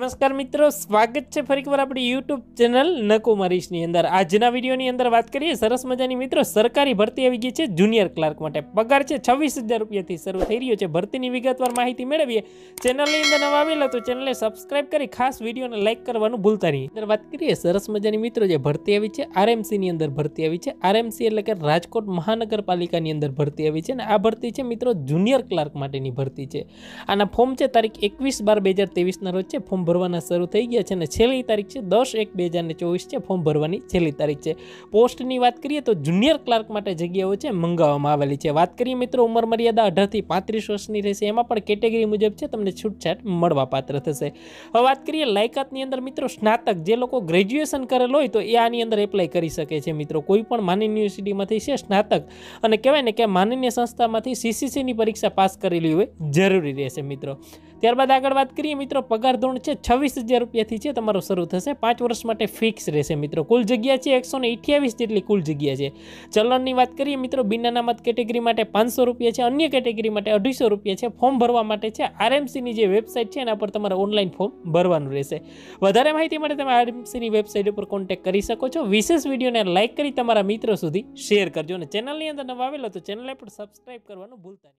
નમસ્કાર મિત્રો સ્વાગત છે ફરી એકવાર આપણી યુટ્યુબ ચેનલ નકુમારીશની અંદર આજના વિડીયોની અંદર વાત કરીએ સરસ મજાની મિત્રો સરકારી ભરતી આવી ગઈ છે જુનિયર ક્લાર્ક માટે પગાર છે છવ્વીસ હજાર રૂપિયાથી શરૂ થઈ રહ્યો છે ભરતીની વિગતવાર માહિતી મેળવીએ ચેનલની અંદર નવા આવેલા તો ચેનલને સબસ્ક્રાઇબ કરી ખાસ વિડીયોને લાઇક કરવાનું ભૂલતા નહીં અંદર વાત કરીએ સરસ મજાની મિત્રો જે ભરતી આવી છે આરએમસીની અંદર ભરતી આવી છે આરએમસી એટલે કે રાજકોટ મહાનગરપાલિકાની અંદર ભરતી આવી છે અને આ ભરતી છે મિત્રો જુનિયર ક્લાર્ક માટેની ભરતી છે આના ફોર્મ છે તારીખ એકવીસ બાર બે હજાર તેવીસના રોજ છે ફોર્મ ભરવાના શરૂ થઈ ગયા છે અને છેલ્લી તારીખ છે દસ એક બે હજારને ચોવીસ છે ફોર્મ ભરવાની છેલ્લી તારીખ છે પોસ્ટની વાત કરીએ તો જુનિયર ક્લાર્ક માટે જગ્યાઓ છે મંગાવવામાં આવેલી છે વાત કરીએ મિત્રો ઉંમર મર્યાદા અઢારથી પાંત્રીસ વર્ષની રહેશે એમાં પણ કેટેગરી મુજબ છે તમને છૂટછાટ મળવાપાત્ર થશે હવે વાત કરીએ લાયકાતની અંદર મિત્રો સ્નાતક જે લોકો ગ્રેજ્યુએશન કરેલ હોય તો એ આની અંદર એપ્લાય કરી શકે છે મિત્રો કોઈ પણ માનની યુનિવર્સિટીમાંથી છે સ્નાતક અને કહેવાય ને કે માનનીય સંસ્થામાંથી સીસીસીની પરીક્ષા પાસ કરેલી હોય જરૂરી રહેશે મિત્રો ત્યારબાદ આગળ વાત કરીએ મિત્રો પગાર ધોરણ છે છવ્વીસ હજાર રૂપિયાથી છે તમારો શરૂ થશે પાંચ વર્ષ માટે ફિક્સ રહેશે મિત્રો કુલ જગ્યા છે એકસો અઠ્યાવીસ જેટલી કુલ જગ્યા છે ચલણની વાત કરીએ મિત્રો બિન અનામત કેટેગરી માટે પાંચસો રૂપિયા છે અન્ય કેટેગરી માટે અઢીસો રૂપિયા છે ફોર્મ ભરવા માટે છે આરએમસીની જે વેબસાઇટ છે એના પર તમારે ઓનલાઈન ફોર્મ ભરવાનું રહેશે વધારે માહિતી માટે તમે આરએમસીની વેબસાઇટ ઉપર કોન્ટેક કરી શકો છો વિશેષ વિડીયોને લાઇક કરી તમારા મિત્રો સુધી શેર કરજો અને ચેનલની અંદર નવા આવેલો તો ચેનલને પણ સબસ્ક્રાઇબ કરવાનું ભૂલતા નહીં